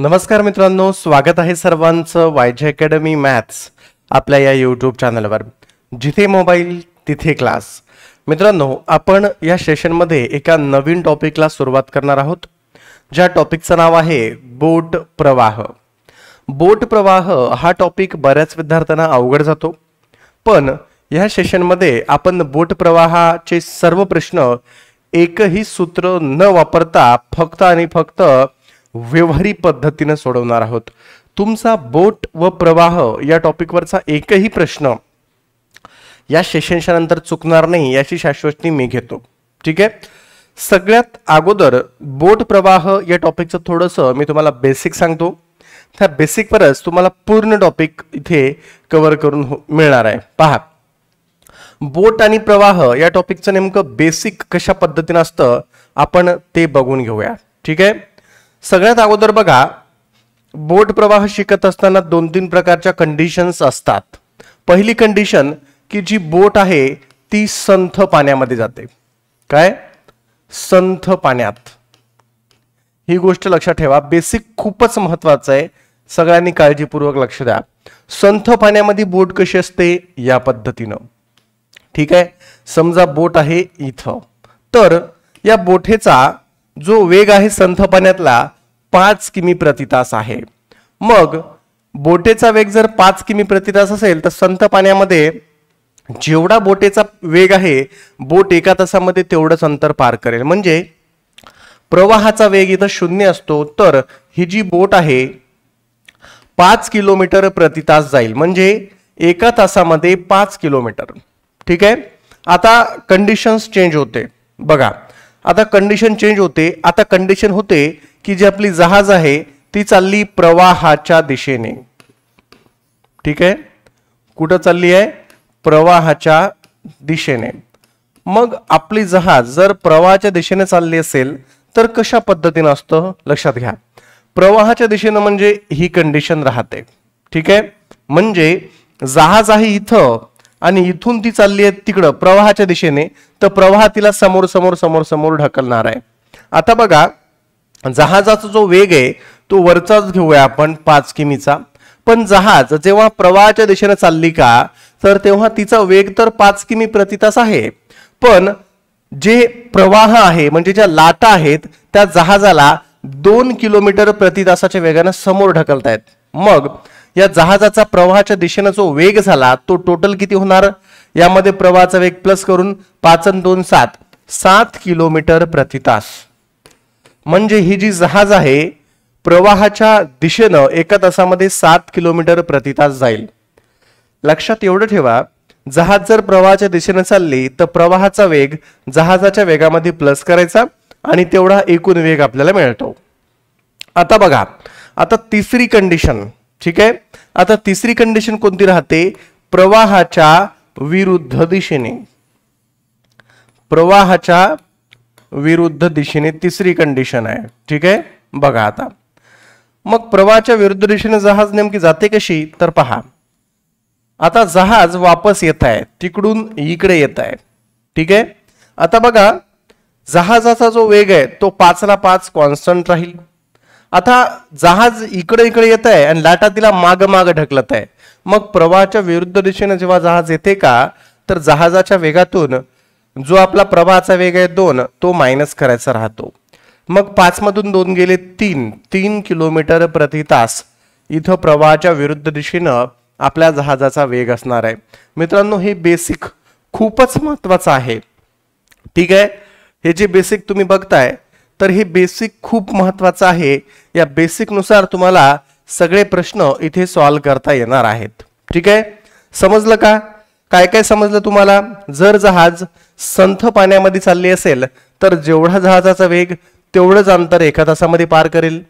नमस्कार मित्रांनो स्वागत आहे सर्वांचं वायझे अकॅडमी मॅथ्स आपल्या या यूट्यूब चॅनलवर जिथे मोबाईल तिथे क्लास मित्रांनो आपण या सेशनमध्ये एका नवीन टॉपिकला सुरुवात करणार आहोत ज्या टॉपिकचं नाव आहे बोट प्रवाह बोट प्रवाह हा टॉपिक बऱ्याच विद्यार्थ्यांना अवघड जातो पण या सेशनमध्ये आपण बोट प्रवाहाचे सर्व प्रश्न एकही सूत्र न वापरता फक्त आणि फक्त व्यवहारी पद्धतीनं सोडवणार आहोत तुमचा बोट व प्रवाह या टॉपिकवरचा एकही प्रश्न या सेशनच्या नंतर चुकणार नाही याची शाश्वती मी घेतो ठीक आहे सगळ्यात अगोदर बोट प्रवाह या टॉपिकचं थोडंसं मी तुम्हाला बेसिक सांगतो त्या बेसिकवरच तुम्हाला पूर्ण टॉपिक इथे कव्हर करून हो- मिळणार आहे पहा बोट आणि प्रवाह या टॉपिकचं नेमकं बेसिक कशा पद्धतीनं असतं आपण ते बघून घेऊया ठीक आहे सगळ्यात अगोदर बघा बोट प्रवाह शिकत असताना दोन तीन प्रकारच्या कंडिशन्स असतात पहिली कंडिशन की जी बोट आहे ती संथ पाण्यामध्ये जाते काय संथ पाण्यात ही गोष्ट लक्षात ठेवा बेसिक खूपच महत्वाचं आहे सगळ्यांनी काळजीपूर्वक लक्ष द्या संथ पाण्यामध्ये बोट कशी असते या पद्धतीनं ठीक आहे समजा बोट आहे इथं तर या बोठेचा जो वेग आहे संथ पाण्यातला पाच किमी प्रतितास आहे मग बोटेचा वेग जर पाच किमी प्रतितास असेल तर संत पाण्यामध्ये जेवढा बोटेचा वेग आहे बोट एका तासामध्ये तेवढंच अंतर पार करेल म्हणजे प्रवाहाचा वेग इथं शून्य असतो तर ही जी बोट आहे पाच किलोमीटर प्रतितास जाईल म्हणजे एका तासामध्ये पाच किलोमीटर ठीक आहे आता कंडिशन्स चेंज होते बघा आता कंडिशन चेंज होते आता कंडिशन होते की जी आपली जहाज आहे ती चालली प्रवाहाच्या दिशेने ठीक आहे कुठं चालली आहे प्रवाहाच्या दिशेने मग आपली जहाज जर प्रवाहाच्या दिशेने चालली असेल तर कशा पद्धतीनं असतं लक्षात घ्या प्रवाहाच्या दिशेनं म्हणजे ही कंडिशन राहते ठीक आहे म्हणजे जहाज आहे इथं आणि इथून ती चालली आहे तिकडं प्रवाहाच्या दिशेने तर प्रवाह तिला समोर समोर समोर समोर ढकलणार आहे आता बघा जहाजाचा जो वेग आहे तो वरचाच घेऊया आपण पाच किमीचा पण जहाज जेव्हा प्रवाहाच्या दिशेनं चालली का तर तेव्हा तिचा वेग तर पाच किमी प्रतितास आहे पण जे प्रवाह आहे म्हणजे ज्या लाटा आहेत त्या जहाजाला दोन किलोमीटर प्रतितासाच्या वेगानं समोर ढकलतायत मग या जहाजाचा प्रवाहाच्या दिशेनं जो वेग झाला तो टोटल किती होणार यामध्ये प्रवाहाचा वेग प्लस करून पाच दोन सात सात किलोमीटर प्रतितास म्हणजे ही जी जहाज आहे प्रवाहाच्या दिशेनं एका तासामध्ये सात किलोमीटर प्रति तास जाईल लक्षात एवढं ठेवा जहाज जर प्रवाहाच्या दिशेनं चालली तर प्रवाहाचा वेग जहाजाच्या वेगामध्ये प्लस करायचा आणि तेवढा एकूण वेग आपल्याला मिळतो आता बघा आता तिसरी कंडिशन ठीक आहे आता तिसरी कंडिशन कोणती राहते प्रवाहाच्या विरुद्ध दिशेने प्रवाहाच्या विरुद्ध दिशेने तिसरी कंडिशन आहे ठीक आहे बघा आता मग प्रवाहाच्या विरुद्ध दिशेने जहाज नेमकी जाते कशी तर पहा आता जहाज वापस येत आहे तिकडून इकडे येत आहे ठीक आहे आता बघा जहाजाचा जो वेग आहे तो पाचला पाच कॉन्स्टंट राहील आता जहाज इकडे इकडे येत आहे आणि लाटा तिला माग माग ढकलत आहे मग प्रवाहाच्या विरुद्ध दिशेने जेव्हा जहाज येते का तर जहाजाच्या वेगातून जो आपला प्रवाहाचा वेग आहे दोन तो मायनस करायचा राहतो मग पाचमधून दोन गेले तीन तीन किलोमीटर प्रति तास इथं प्रवाहाच्या विरुद्ध दिशेनं आपल्या जहाजाचा वेग असणार आहे मित्रांनो हे बेसिक खूपच महत्वाचं आहे ठीक आहे हे जे बेसिक तुम्ही बघताय तर हे बेसिक खूप महत्वाचं आहे या बेसिकनुसार तुम्हाला सगळे प्रश्न इथे सॉल्व करता येणार आहेत ठीक आहे समजलं का काय काय समजलं तुम्हाला जर जहाज संथ पाण्यामध्ये चालली असेल तर जेवढा जहाजाचा वेग तेवढंच अंतर एका तासामध्ये पार करेल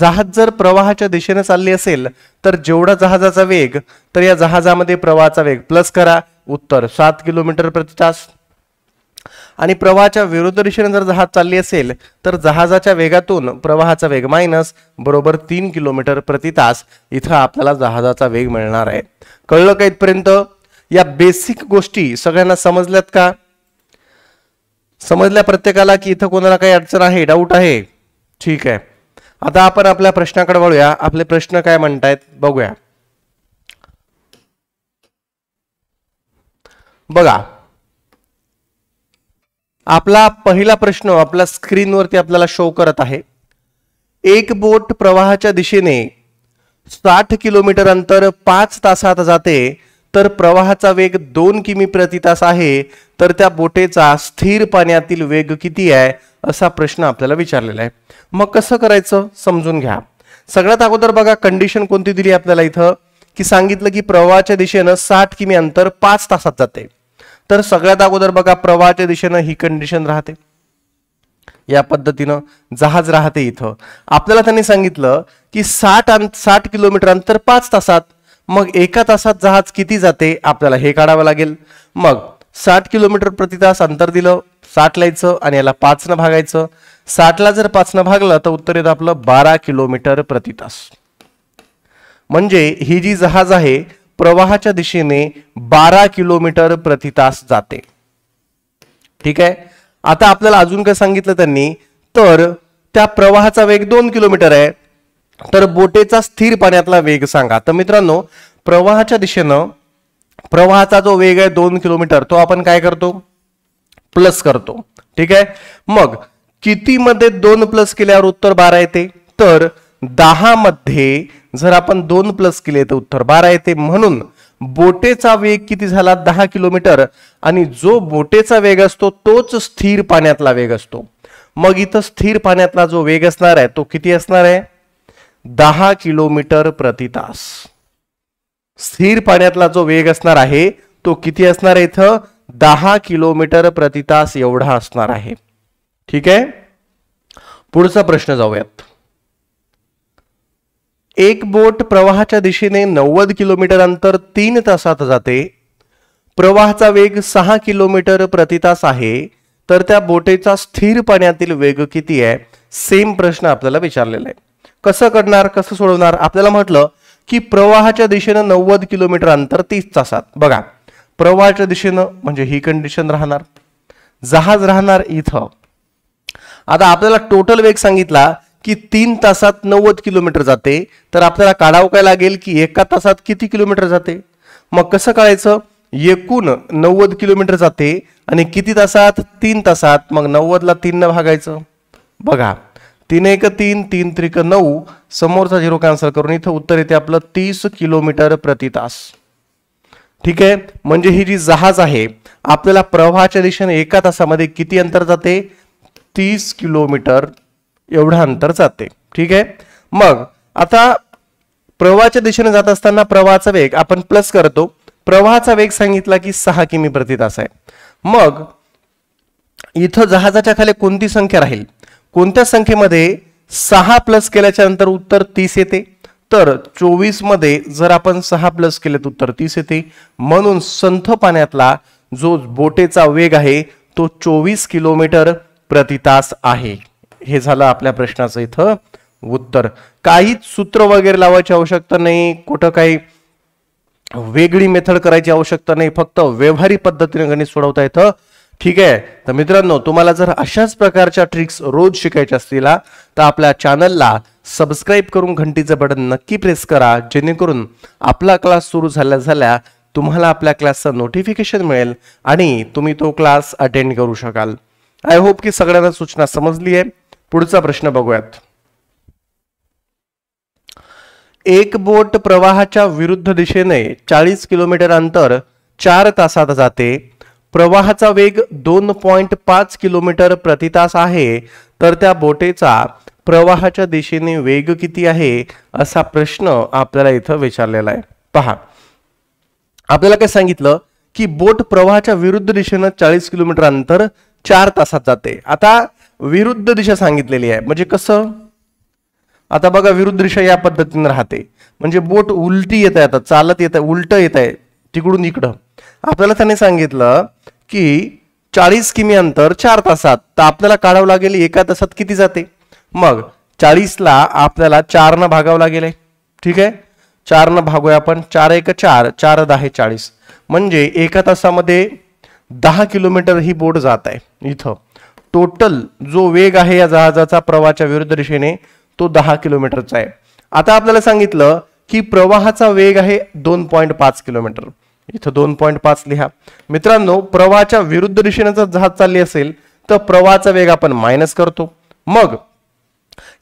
जहाज जर प्रवाहाच्या दिशेने चालली असेल तर जेवढा जहाजाचा वेग तर या जहाजामध्ये प्रवाहाचा वेग प्लस करा उत्तर सात किलोमीटर प्रति तास आणि प्रवाहाच्या विरुद्ध दिशेने जर जहाज चालली असेल तर जहाजाच्या वेगातून प्रवाहाचा वेग मायनस बरोबर तीन किलोमीटर प्रति तास इथं आपल्याला जहाजाचा वेग मिळणार आहे कळलं का इथपर्यंत या बेसिक गोष्टी सगळ्यांना समजल्यात का समजल्या प्रत्येकाला की इथं कोणाला काही अडचण आहे डाऊट आहे ठीक आहे आता आपण आपल्या प्रश्नाकडे वळूया आपले प्रश्न काय म्हणतायत बघूया बघा आपला पहिला प्रश्न आपल्या स्क्रीनवरती आपल्याला शो करत आहे एक बोट प्रवाहाच्या दिशेने साठ किलोमीटर अंतर पाच तासात जाते तर प्रवाहाचा वेग दोन किमी प्रति तास आहे तर त्या बोटेचा स्थिर पाण्यातील वेग किती आहे असा प्रश्न आपल्याला विचारलेला आहे मग कसं करायचं समजून घ्या सगळ्यात अगोदर बघा कंडिशन कोणती दिली आपल्याला इथं की सांगितलं की प्रवाहाच्या दिशेनं साठ किमी अंतर पाच तासात जाते तर सगळ्यात अगोदर बघा प्रवाहाच्या दिशेनं ही कंडिशन राहते या पद्धतीनं जहाज राहते इथं आपल्याला त्यांनी सांगितलं की साठ साठ किलोमीटर अंतर पाच तासात मग एका तासात जहाज किती जाते आपल्याला हे काढावं लागेल मग साठ किलोमीटर प्रति तास अंतर दिलं साठ लायचं आणि याला पाचनं भागायचं साठला जर पाचनं भागलं तर उत्तर येतं आपलं बारा किलोमीटर प्रति तास म्हणजे ही जी जहाज आहे प्रवाहाच्या दिशेने बारा किलोमीटर प्रति तास जाते ठीक आहे आता आपल्याला अजून काय सांगितलं त्यांनी तर त्या प्रवाहाचा वेग दोन किलोमीटर आहे तर बोटेचा स्थिर पाण्यातला वेग सांगा तर मित्रांनो प्रवाहाच्या दिशेनं प्रवाहाचा जो वेग आहे दोन किलोमीटर तो आपण काय करतो प्लस करतो ठीक आहे मग किती मध्ये दोन प्लस केल्यावर उत्तर बारा येते तर दहा मध्ये जर आपण दोन प्लस केले तर उत्तर बारा येते म्हणून बोटेचा वेग किती झाला दहा किलोमीटर आणि जो बोटेचा वेग असतो तोच स्थिर पाण्यातला वेग असतो मग इथं स्थिर पाण्यातला जो वेग असणार आहे तो किती असणार आहे दहा किलोमीटर प्रतितास स्थिर पाण्यातला जो वेग असणार आहे तो किती असणार आहे इथं दहा किलोमीटर प्रतितास एवढा असणार आहे ठीक आहे पुढचा प्रश्न जाऊयात एक बोट प्रवाहाच्या दिशेने नव्वद किलोमीटर अंतर तीन तासात जाते प्रवाहाचा वेग सहा किलोमीटर प्रतितास आहे तर त्या बोटेचा स्थिर पाण्यातील वेग किती आहे सेम प्रश्न आपल्याला विचारलेला आहे कसं करणार कसं सोडवणार आपल्याला म्हटलं की प्रवाहाच्या दिशेनं नव्वद किलोमीटर अंतर तीस तासात बघा प्रवाहाच्या दिशेनं म्हणजे ही कंडिशन राहणार जहाज राहणार इथं आता आपल्याला टोटल वेग सांगितला की तीन तासात नव्वद किलोमीटर जाते तर आपल्याला काढावं काय लागेल की एका तासात किती किलोमीटर जाते मग कसं कळायचं एकूण नव्वद किलोमीटर जाते आणि किती तासात तीन तासात मग नव्वदला तीननं भागायचं बघा तीन एक तीन तीन त्रिक नऊ समोरचा झिरो कॅन्सल करून इथं उत्तर येते आपलं तीस किलोमीटर प्रति तास ठीक आहे म्हणजे ही जी जहाज आहे आपल्याला प्रवाहाच्या दिशेने एका तासामध्ये किती अंतर जाते तीस किलोमीटर एवढं अंतर जाते ठीक आहे मग आता प्रवाहाच्या दिशेने जात असताना प्रवाहाचा वेग आपण प्लस करतो प्रवाहाचा वेग सांगितला की सहा किमी प्रति तास आहे मग इथं जहाजाच्या खाली कोणती संख्या राहील कोणत्या संख्येमध्ये सहा प्लस केल्याच्या नंतर उत्तर तीस येते तर मध्ये जर आपण सहा प्लस केले तर उत्तर तीस येते म्हणून संथ पाण्यातला जो बोटेचा वेग आहे तो चोवीस किलोमीटर प्रति तास आहे हे झालं आपल्या प्रश्नाचं इथं उत्तर काहीच सूत्र वगैरे लावायची आवश्यकता नाही कुठं काही वेगळी मेथड करायची आवश्यकता नाही फक्त व्यवहारी पद्धतीने गणित सोडवता येतं ठीक आहे तर मित्रांनो तुम्हाला जर अशाच प्रकारच्या ट्रिक्स रोज शिकायच्या असतील तर आपल्या चॅनलला सबस्क्राईब करून घंटीचं बटन नक्की प्रेस करा जेणेकरून आपला क्लास सुरू झाल्या झाल्या तुम्हाला आपल्या क्लासचं नोटिफिकेशन मिळेल आणि तुम्ही तो क्लास अटेंड करू शकाल आय होप की सगळ्यांना सूचना समजली आहे पुढचा प्रश्न बघूयात एक बोट प्रवाहाच्या विरुद्ध दिशेने चाळीस किलोमीटर अंतर चार तासात जाते प्रवाहाचा वेग दोन पॉईंट पाच किलोमीटर तास आहे तर त्या बोटेचा प्रवाहाच्या दिशेने वेग किती आहे असा प्रश्न आपल्याला इथं विचारलेला आहे पहा आपल्याला काय सांगितलं की बोट प्रवाहाच्या विरुद्ध दिशेनं चाळीस किलोमीटर अंतर चार तासात जाते आता विरुद्ध दिशा सांगितलेली आहे म्हणजे कसं आता बघा विरुद्ध दिशा या पद्धतीने राहते म्हणजे बोट उलटी येत आहे आता चालत येत आहे उलट येत आहे तिकडून इकडं आपल्याला त्याने सांगितलं की चाळीस किमी अंतर चार तासात तर आपल्याला काढावं लागेल एका तासात किती जाते मग चाळीसला आपल्याला चारनं भागावं लागेल ठीक आहे चारनं भागूया आपण चार एक चार चार दहा चाळीस म्हणजे एका तासामध्ये दहा किलोमीटर ही बोट जात आहे इथं टोटल जो वेग आहे या जहाजाचा प्रवाहाच्या विरुद्ध दिशेने तो दहा किलोमीटरचा आहे आता आपल्याला सांगितलं की प्रवाहाचा वेग आहे दोन पॉईंट पाच किलोमीटर इथं दोन पॉईंट पाच लिहा मित्रांनो प्रवाहाच्या विरुद्ध दिशेने जर जहाज चालली असेल तर प्रवाहाचा वेग आपण मायनस करतो मग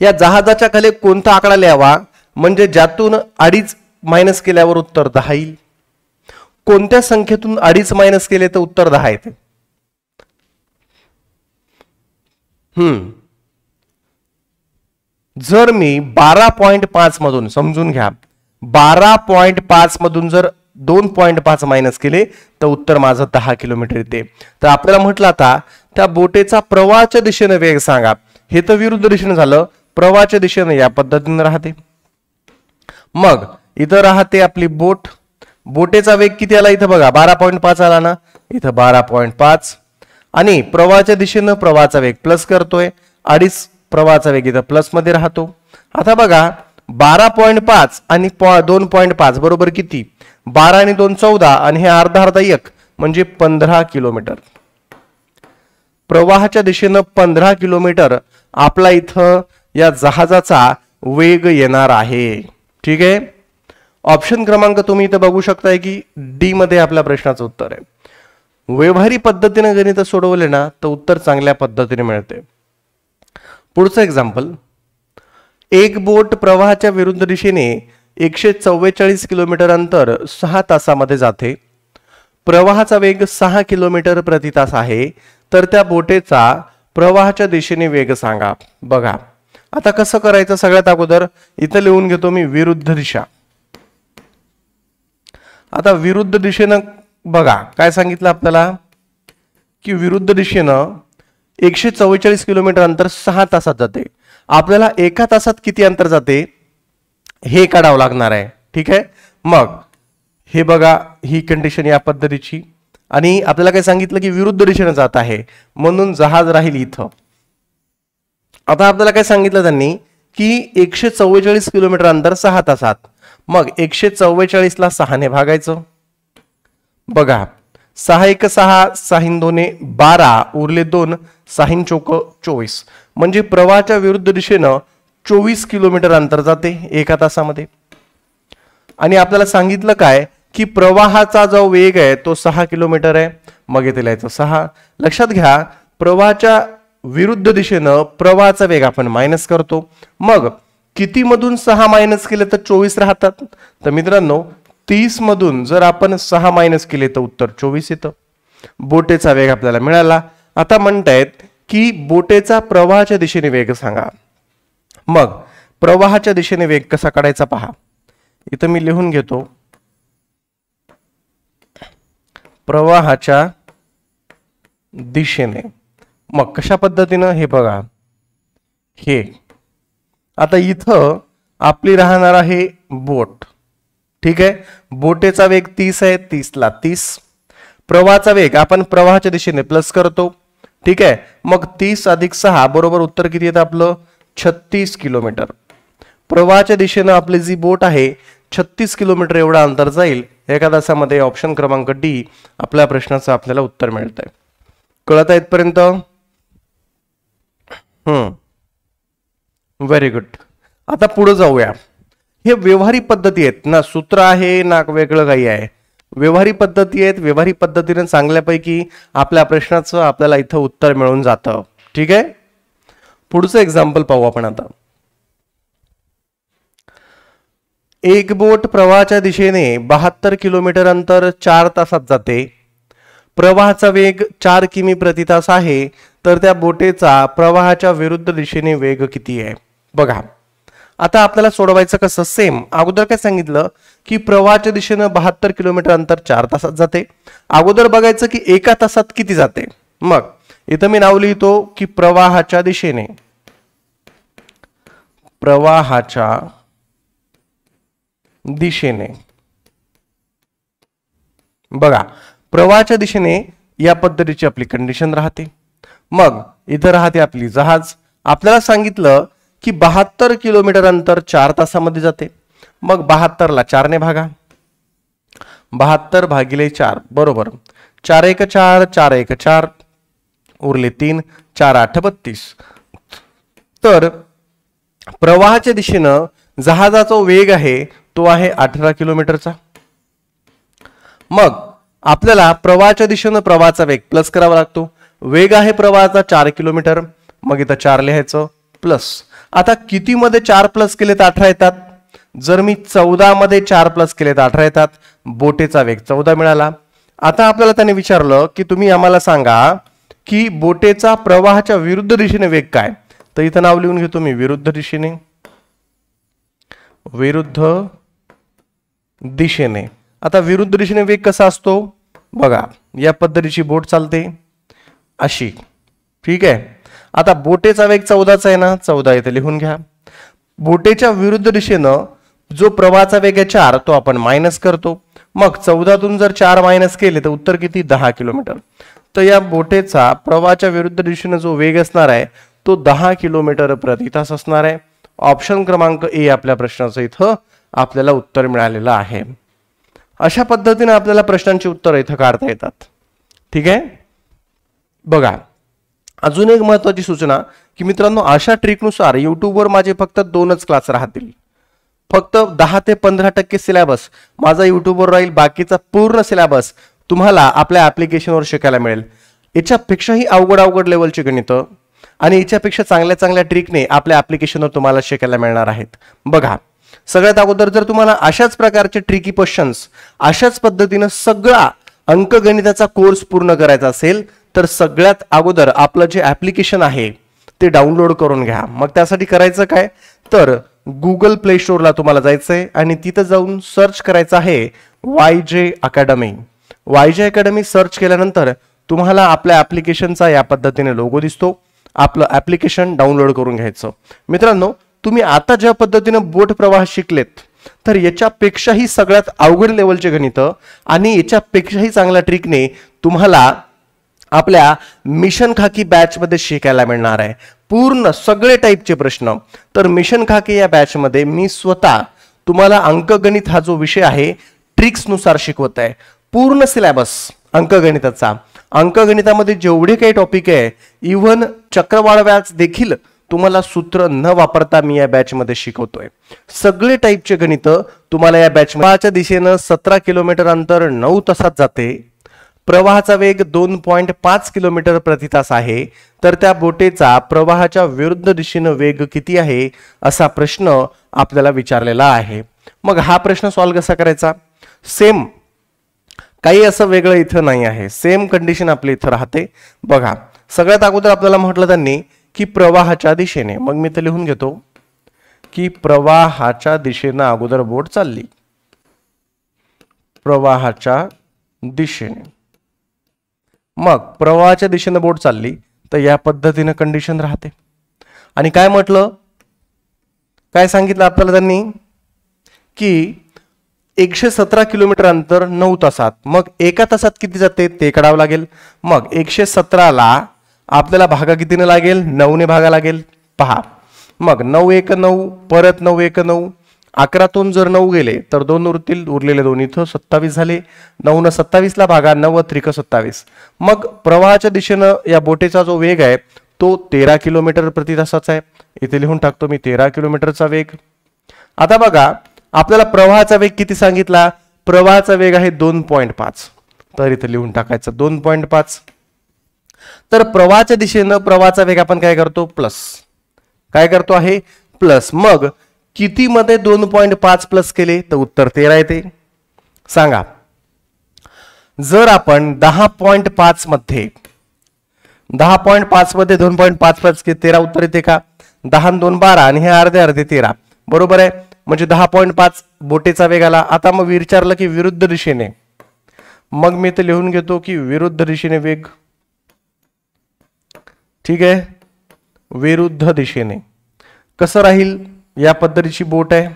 या जहाजाच्या खाली कोणता आकडा लिहावा म्हणजे ज्यातून अडीच मायनस केल्यावर उत्तर दहा येईल कोणत्या संख्येतून अडीच मायनस केले तर उत्तर दहा येते हम्म जर मी बारा पॉईंट पाच मधून समजून घ्या बारा पॉईंट पाच मधून जर दोन पॉईंट पाच मायनस केले तर उत्तर माझं दहा किलोमीटर येते तर आपल्याला म्हटलं आता त्या बोटेचा प्रवाहाच्या दिशेनं वेग सांगा हे तर विरुद्ध दिशेनं झालं प्रवाहाच्या दिशेनं या पद्धतीनं राहते मग इथं राहते आपली बोट बोटेचा वेग किती आला इथं बघा बारा पॉईंट पाच आला ना इथं बारा पॉईंट पाच आणि प्रवाहाच्या दिशेनं प्रवाहाचा वेग प्लस करतोय अडीच प्रवाहाचा वेग इथं प्लस मध्ये राहतो आता बघा बारा पॉईंट पाच आणि दोन पॉईंट पाच बरोबर किती बारा आणि दोन चौदा आणि हे अर्धा अर्धा एक म्हणजे पंधरा किलोमीटर प्रवाहाच्या दिशेनं पंधरा किलोमीटर आपला इथं या जहाजाचा वेग येणार आहे ठीक आहे ऑप्शन क्रमांक तुम्ही इथं बघू शकताय की डी मध्ये आपल्या प्रश्नाचं उत्तर आहे व्यवहारी पद्धतीने गणित सोडवले ना तर उत्तर चांगल्या पद्धतीने मिळते पुढचं एक्झाम्पल एक बोट प्रवाहाच्या विरुद्ध दिशेने एकशे चव्वेचाळीस किलोमीटर अंतर सहा तासामध्ये जाते प्रवाहाचा वेग सहा किलोमीटर प्रति तास आहे तर त्या बोटेचा प्रवाहाच्या दिशेने वेग सांगा बघा आता कसं करायचं सगळ्यात अगोदर इथं लिहून घेतो मी विरुद्ध दिशा आता विरुद्ध दिशेनं बघा काय सांगितलं आपल्याला की विरुद्ध दिशेनं एकशे चव्वेचाळीस किलोमीटर अंतर सहा तासात जाते आपल्याला एका तासात किती अंतर जाते हे काढावं लागणार आहे ठीक आहे मग हे बघा ही कंडिशन या पद्धतीची आणि आपल्याला काय सांगितलं की विरुद्ध दिशेनं जात आहे म्हणून जहाज राहील इथं आता आपल्याला काय सांगितलं त्यांनी की एकशे चव्वेचाळीस किलोमीटर अंतर सहा तासात मग एकशे चव्वेचाळीसला सहाने भागायचं बघा सहा एक सहा साहिन दोने बारा उरले दोन साहिन चोक चोवीस म्हणजे प्रवाहाच्या विरुद्ध दिशेनं चोवीस किलोमीटर अंतर जाते एका तासामध्ये आणि आपल्याला सांगितलं काय की प्रवाहाचा जो वेग आहे तो सहा किलोमीटर आहे मग येथे लिहायचं सहा लक्षात घ्या प्रवाहाच्या विरुद्ध दिशेनं प्रवाहाचा वेग आपण मायनस करतो मग कितीमधून सहा मायनस केले तर चोवीस राहतात तर मित्रांनो मधून जर आपण सहा मायनस केले तर उत्तर चोवीस येतं बोटेचा वेग आपल्याला मिळाला आता म्हणतायत की बोटेचा प्रवाहाच्या दिशेने वेग सांगा मग प्रवाहाच्या दिशेने वेग कसा काढायचा पहा इथं मी लिहून घेतो प्रवाहाच्या दिशेने मग कशा पद्धतीनं हे बघा हे आता इथं आपली राहणार आहे बोट ठीक आहे बोटेचा वेग तीस आहे तीसला तीस प्रवाहाचा वेग आपण प्रवाहाच्या दिशेने प्लस करतो ठीक आहे मग तीस अधिक सहा बरोबर उत्तर किती येतं आपलं छत्तीस किलोमीटर प्रवाहाच्या दिशेनं आपली जी बोट आहे छत्तीस किलोमीटर एवढा अंतर जाईल एका तासामध्ये ऑप्शन क्रमांक डी आपल्या प्रश्नाचं आपल्याला उत्तर मिळतंय कळत आहे इथपर्यंत व्हेरी गुड आता पुढे जाऊया हे व्यवहारिक पद्धती आहेत ना सूत्र आहे ना वेगळं काही आहे व्यवहारी पद्धती आहेत व्यवहारिक पद्धतीने चांगल्यापैकी आपल्या प्रश्नाचं आपल्याला इथं उत्तर मिळून जातं ठीक आहे पुढचं एक्झाम्पल पाहू आपण आता एक बोट प्रवाहाच्या दिशेने बहात्तर किलोमीटर अंतर चार तासात जाते प्रवाहाचा वेग चार किमी प्रति तास आहे तर त्या बोटेचा प्रवाहाच्या विरुद्ध दिशेने वेग किती आहे बघा आता आपल्याला सोडवायचं कसं सेम अगोदर काय सांगितलं की प्रवाहाच्या दिशेनं बहात्तर किलोमीटर अंतर चार तासात जाते अगोदर बघायचं की एका तासात किती जाते मग इथं मी नाव लिहितो की प्रवाहाच्या दिशेने प्रवाहाच्या दिशेने बघा प्रवाहाच्या दिशेने या पद्धतीची आपली कंडिशन राहते मग इथं राहते आपली जहाज आपल्याला सांगितलं की बहात्तर किलोमीटर अंतर चार तासामध्ये जाते मग बहात्तरला चारने भागा बहात्तर भागिले चार बरोबर चार एक चार चार एक चार उरले तीन चार आठ बत्तीस तर प्रवाहाच्या दिशेनं जहाजाचा वेग आहे तो आहे अठरा किलोमीटरचा मग आपल्याला प्रवाहाच्या दिशेनं प्रवाहाचा वेग प्लस करावा लागतो वेग आहे प्रवाहाचा चार किलोमीटर मग इथं चार लिहायचं प्लस आता कितीमध्ये चार प्लस केले तर अठरा येतात जर मी चौदामध्ये चार प्लस केले तर अठरा येतात बोटेचा वेग चौदा मिळाला आता आपल्याला त्याने विचारलं की तुम्ही आम्हाला सांगा की बोटेचा प्रवाहाच्या विरुद्ध दिशेने वेग काय तर इथं नाव लिहून घेतो मी विरुद्ध दिशेने विरुद्ध दिशेने आता विरुद्ध दिशेने वेग कसा असतो बघा या पद्धतीची बोट चालते अशी ठीक आहे आता बोटेचा वेग चौदाचा आहे ना चौदा इथे लिहून घ्या बोटेच्या विरुद्ध दिशेनं जो प्रवाहाचा वेग आहे चार तो आपण मायनस करतो मग चौदातून जर चार मायनस केले तर उत्तर किती दहा किलोमीटर तर या बोटेचा प्रवाहाच्या विरुद्ध दिशेने जो वेग असणार आहे तो दहा किलोमीटर प्रति तास असणार आहे ऑप्शन क्रमांक ए आपल्या प्रश्नाचं इथं आपल्याला उत्तर मिळालेलं आहे अशा पद्धतीने आपल्याला प्रश्नांची उत्तर इथं काढता येतात ठीक आहे बघा अजून एक महत्वाची सूचना की मित्रांनो अशा ट्रिकनुसार युट्यूबवर माझे फक्त दोनच क्लास राहतील फक्त दहा ते पंधरा टक्के सिलेबस माझा युट्यूबवर राहील बाकीचा पूर्ण सिलेबस तुम्हाला आपल्या ॲप्लिकेशनवर शिकायला मिळेल याच्यापेक्षाही अवघड अवघड लेवलचे गणितं आणि याच्यापेक्षा चांगल्या चांगल्या ट्रिकने आपल्या ॲप्लिकेशनवर तुम्हाला शिकायला मिळणार आहेत बघा सगळ्यात अगोदर जर तुम्हाला अशाच प्रकारचे ट्रिकी क्वेश्चन्स अशाच पद्धतीनं सगळा अंकगणिताचा कोर्स पूर्ण करायचा असेल तर सगळ्यात अगोदर आपलं जे ॲप्लिकेशन आहे ते डाउनलोड करून घ्या मग त्यासाठी करायचं काय तर गुगल प्ले स्टोरला तुम्हाला जायचं आहे आणि तिथं जाऊन सर्च करायचं आहे वाय जे अकॅडमी वायजे अकॅडमी सर्च केल्यानंतर तुम्हाला आपल्या ऍप्लिकेशनचा या पद्धतीने लोगो दिसतो आपलं ऍप्लिकेशन डाउनलोड करून घ्यायचं मित्रांनो तुम्ही आता ज्या पद्धतीनं बोट प्रवाह शिकलेत तर याच्यापेक्षाही सगळ्यात अवघड लेवलचे गणित आणि याच्यापेक्षाही चांगल्या ट्रिकने तुम्हाला आपल्या मिशन खाकी बॅचमध्ये शिकायला मिळणार आहे पूर्ण सगळे टाईपचे प्रश्न तर मिशन खाकी या बॅचमध्ये मी स्वतः तुम्हाला अंकगणित हा जो विषय आहे ट्रिक्सनुसार शिकवत आहे पूर्ण सिलॅबस अंकगणिताचा अंकगणितामध्ये जेवढे काही टॉपिक आहे इव्हन चक्रवाढ व्याज देखील तुम्हाला सूत्र न वापरता मी या बॅचमध्ये शिकवतोय सगळे टाईपचे गणित तुम्हाला या बॅचच्या दिशेनं सतरा किलोमीटर अंतर नऊ तासात जाते प्रवाहाचा वेग दोन पॉईंट पाच किलोमीटर तास आहे तर त्या बोटेचा प्रवाहाच्या विरुद्ध दिशेनं वेग किती आहे असा प्रश्न आपल्याला विचारलेला आहे मग हा प्रश्न सॉल्व्ह कसा करायचा सेम काही असं वेगळं इथं नाही आहे सेम कंडिशन आपली इथं राहते बघा सगळ्यात अगोदर आपल्याला म्हटलं त्यांनी की प्रवाहाच्या दिशेने मग मी तर लिहून घेतो की प्रवाहाच्या दिशेनं अगोदर बोट चालली प्रवाहाच्या दिशेने मग प्रवाहाच्या दिशेनं बोट चालली तर या पद्धतीनं कंडिशन राहते आणि काय म्हटलं काय सांगितलं आपल्याला त्यांनी की एकशे सतरा किलोमीटर अंतर नऊ तासात मग एका तासात किती जाते ते काढावं लागेल मग एकशे सतराला आपल्याला भागा कितीने लागेल नऊने भागा लागेल पहा मग नऊ एक नऊ परत नऊ एक नऊ अकरातून जर नऊ गेले तर दोन उरतील उरलेले दोन इथं सत्तावीस झाले नऊ न सत्तावीसला भागा नऊ त्रिक सत्तावीस मग प्रवाहाच्या दिशेनं या बोटेचा जो वेग आहे तो तेरा किलोमीटर प्रति तासाचा आहे इथे लिहून टाकतो मी तेरा किलोमीटरचा वेग आता बघा आपल्याला प्रवाहाचा वेग किती सांगितला प्रवाहाचा वेग आहे दोन पॉईंट पाच तर इथे लिहून टाकायचं दोन पॉईंट पाच तर प्रवाहाच्या दिशेनं प्रवाहाचा वेग आपण काय करतो प्लस काय करतो आहे प्लस मग किती मध्ये दोन पॉईंट पाच प्लस केले तर उत्तर तेरा येते सांगा जर आपण दहा पॉईंट पाच मध्ये दहा पॉईंट पाच मध्ये दोन पॉईंट पाच प्लस तेरा उत्तर येते का दहा दोन बारा आणि हे अर्धे अर्धे तेरा बरोबर आहे म्हणजे दहा पॉईंट पाच बोटेचा वेग आला आता मग विचारलं की विरुद्ध दिशेने मग मी इथे लिहून घेतो की विरुद्ध दिशेने वेग ठीक आहे विरुद्ध दिशेने कसं राहील या पद्धतीची बोट आहे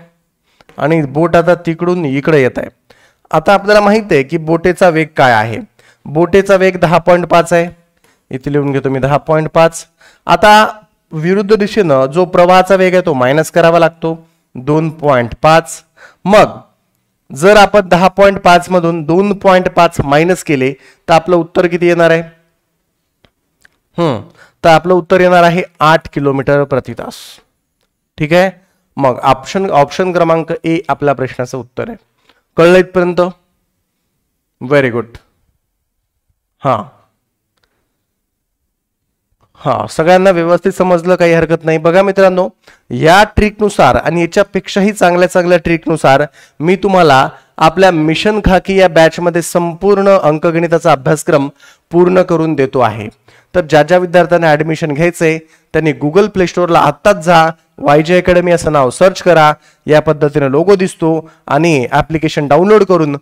आणि बोट आता तिकडून इकडे येत आहे आता आपल्याला माहित आहे की बोटेचा वेग काय आहे बोटेचा वेग दहा पॉईंट पाच आहे इथे लिहून घेतो मी दहा पॉईंट पाच आता विरुद्ध दिशेनं जो प्रवाहाचा वेग आहे तो मायनस करावा लागतो दोन पॉइंट पाच मग जर आपण दहा पॉईंट पाचमधून दोन पॉईंट पाच मायनस केले तर आपलं उत्तर किती येणार आहे तर आपलं उत्तर येणार आहे आठ किलोमीटर प्रति तास ठीक आहे मग ऑप्शन ऑप्शन क्रमांक ए आपल्या प्रश्नाचं उत्तर आहे कळलं इथपर्यंत व्हेरी गुड हां हां सगळ्यांना व्यवस्थित समजलं काही हरकत नाही बघा मित्रांनो या ट्रिकनुसार आणि याच्यापेक्षाही चांगल्या चांगल्या ट्रिकनुसार मी तुम्हाला आपल्या मिशन खाकी या बॅचमध्ये संपूर्ण अंकगणिताचा अभ्यासक्रम पूर्ण करून देतो आहे तर ज्या ज्या विद्यार्थ्यांना ॲडमिशन घ्यायचे त्यांनी गुगल प्ले स्टोअरला आत्ताच जा वायजे अकॅडमी असं नाव सर्च करा या पद्धतीने लोगो दिसतो आणि ॲप्लिकेशन डाउनलोड करून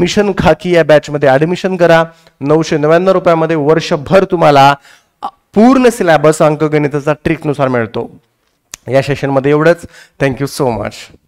मिशन खाकी या बॅचमध्ये ॲडमिशन करा नऊशे नव्याण्णव रुपयामध्ये वर्षभर तुम्हाला पूर्ण सिलॅबस अंकगणिताचा ट्रिकनुसार मिळतो या सेशनमध्ये एवढंच थँक्यू सो मच